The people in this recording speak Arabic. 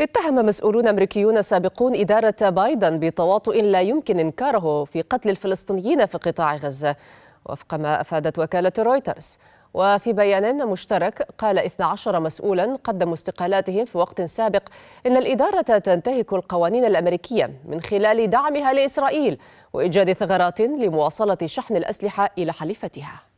اتهم مسؤولون أمريكيون سابقون إدارة بايدن بتواطؤ لا يمكن إنكاره في قتل الفلسطينيين في قطاع غزة وفق ما أفادت وكالة رويترز وفي بيان مشترك قال 12 مسؤولا قدموا استقالاتهم في وقت سابق إن الإدارة تنتهك القوانين الأمريكية من خلال دعمها لإسرائيل وإيجاد ثغرات لمواصلة شحن الأسلحة إلى حليفتها